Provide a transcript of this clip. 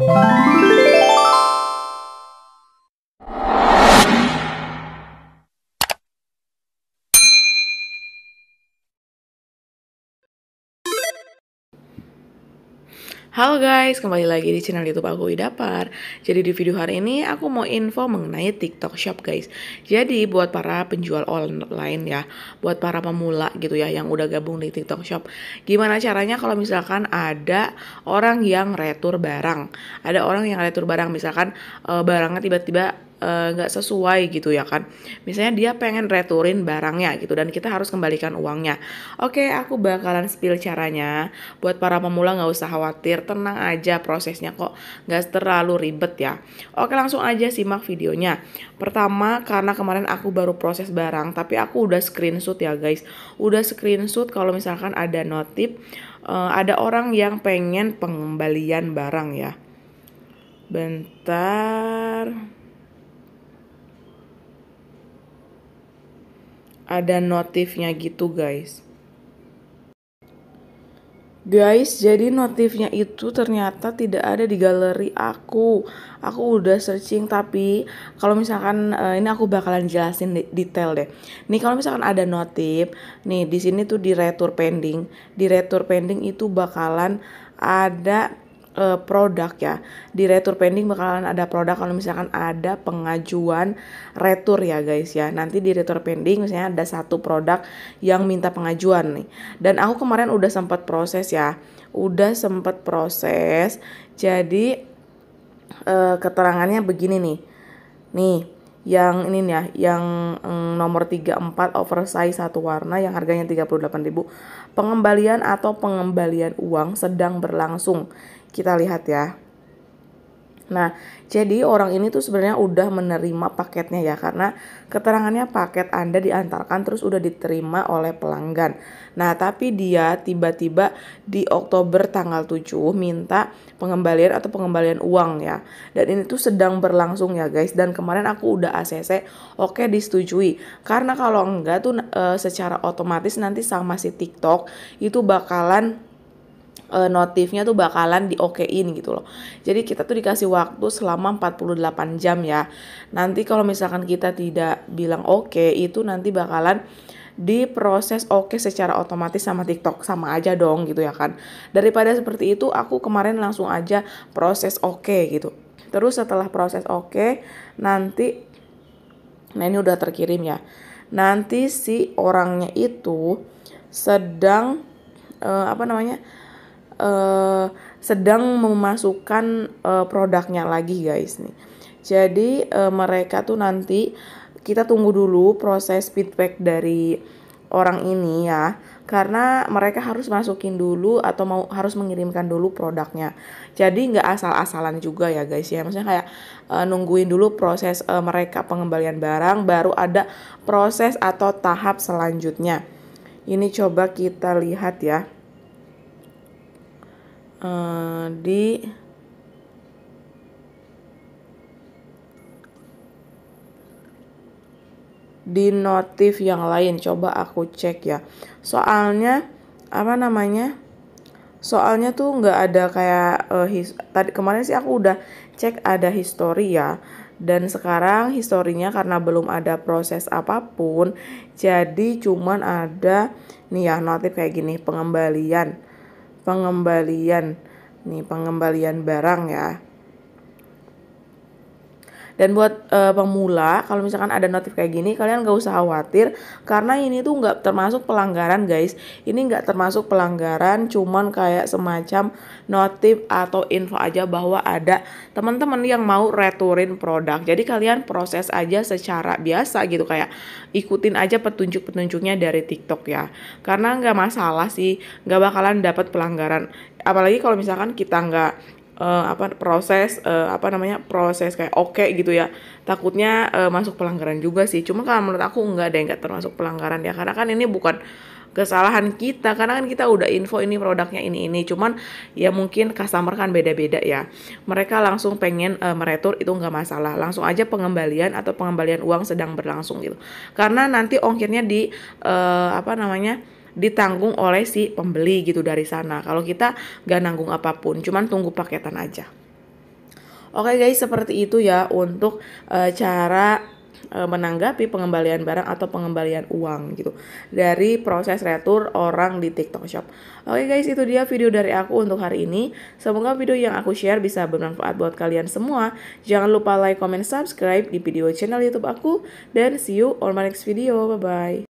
you Halo guys, kembali lagi di channel YouTube aku Idapar. Jadi di video hari ini aku mau info mengenai TikTok Shop guys. Jadi buat para penjual online ya, buat para pemula gitu ya yang udah gabung di TikTok Shop, gimana caranya kalau misalkan ada orang yang retur barang, ada orang yang retur barang misalkan eh, barangnya tiba-tiba Eh, nggak uh, sesuai gitu ya kan misalnya dia pengen returin barangnya gitu dan kita harus kembalikan uangnya oke aku bakalan spill caranya buat para pemula nggak usah khawatir tenang aja prosesnya kok nggak terlalu ribet ya oke langsung aja simak videonya pertama karena kemarin aku baru proses barang tapi aku udah screenshot ya guys udah screenshot kalau misalkan ada notif uh, ada orang yang pengen pengembalian barang ya bentar ada notifnya gitu guys. Guys, jadi notifnya itu ternyata tidak ada di galeri aku. Aku udah searching tapi kalau misalkan eh, ini aku bakalan jelasin detail deh. Nih kalau misalkan ada notif, nih di sini tuh di retur pending. Di retur pending itu bakalan ada uh, produk ya. Di retur pending bakalan ada produk kalau misalkan ada pengajuan retur ya guys ya. Nanti di retur pending misalnya ada satu produk yang minta pengajuan nih. Dan aku kemarin udah sempat proses ya. Udah sempat proses. Jadi uh, keterangannya begini nih. Nih, yang ini nih ya, yang mm, nomor nomor 34 oversize satu warna yang harganya 38.000. Pengembalian atau pengembalian uang sedang berlangsung kita lihat ya. Nah, jadi orang ini tuh sebenarnya udah menerima paketnya ya karena keterangannya paket Anda diantarkan terus udah diterima oleh pelanggan. Nah, tapi dia tiba-tiba di Oktober tanggal 7 minta pengembalian atau pengembalian uang ya. Dan ini tuh sedang berlangsung ya, guys. Dan kemarin aku udah ACC, oke okay, disetujui. Karena kalau enggak tuh eh, secara otomatis nanti sama si TikTok itu bakalan Eh, notifnya tuh bakalan diokein gitu loh. Jadi kita tuh dikasih waktu selama 48 jam ya. Nanti kalau misalkan kita tidak bilang oke okay, itu nanti bakalan diproses oke okay secara otomatis sama TikTok sama aja dong gitu ya kan. Daripada seperti itu aku kemarin langsung aja proses oke okay, gitu. Terus setelah proses oke okay, nanti nah ini udah terkirim ya. Nanti si orangnya itu sedang uh, apa namanya? uh, sedang memasukkan uh, produknya lagi guys nih. Jadi uh, mereka tuh nanti kita tunggu dulu proses feedback dari orang ini ya karena mereka harus masukin dulu atau mau harus mengirimkan dulu produknya jadi nggak asal-asalan juga ya guys ya maksudnya kayak e, nungguin dulu proses e, mereka pengembalian barang baru ada proses atau tahap selanjutnya ini coba kita lihat ya Eh, di di notif yang lain coba aku cek ya soalnya apa namanya soalnya tuh nggak ada kayak uh, his, tadi kemarin sih aku udah cek ada histori ya dan sekarang historinya karena belum ada proses apapun jadi cuman ada nih ya notif kayak gini pengembalian pengembalian nih pengembalian barang ya dan buat uh, pemula, kalau misalkan ada notif kayak gini, kalian gak usah khawatir karena ini tuh gak termasuk pelanggaran, guys. Ini gak termasuk pelanggaran, cuman kayak semacam notif atau info aja bahwa ada teman-teman yang mau returin produk. Jadi kalian proses aja secara biasa gitu kayak ikutin aja petunjuk-petunjuknya dari TikTok ya. Karena gak masalah sih, gak bakalan dapat pelanggaran. Apalagi kalau misalkan kita nggak uh, apa proses uh, apa namanya proses kayak oke okay gitu ya takutnya uh, masuk pelanggaran juga sih cuma kalau menurut aku nggak ada yang nggak termasuk pelanggaran ya karena kan ini bukan kesalahan kita karena kan kita udah info ini produknya ini ini cuman ya mungkin customer kan beda-beda ya mereka langsung pengen uh, meretur itu nggak masalah langsung aja pengembalian atau pengembalian uang sedang berlangsung gitu karena nanti ongkirnya di uh, apa namanya ditanggung oleh si pembeli gitu dari sana. Kalau kita gak nanggung apapun, cuman tunggu paketan aja. Oke okay guys, seperti itu ya untuk uh, cara uh, menanggapi pengembalian barang atau pengembalian uang gitu dari proses retur orang di TikTok Shop. Oke okay guys, itu dia video dari aku untuk hari ini. Semoga video yang aku share bisa bermanfaat buat kalian semua. Jangan lupa like, comment, subscribe di video channel YouTube aku dan see you on my next video. Bye bye.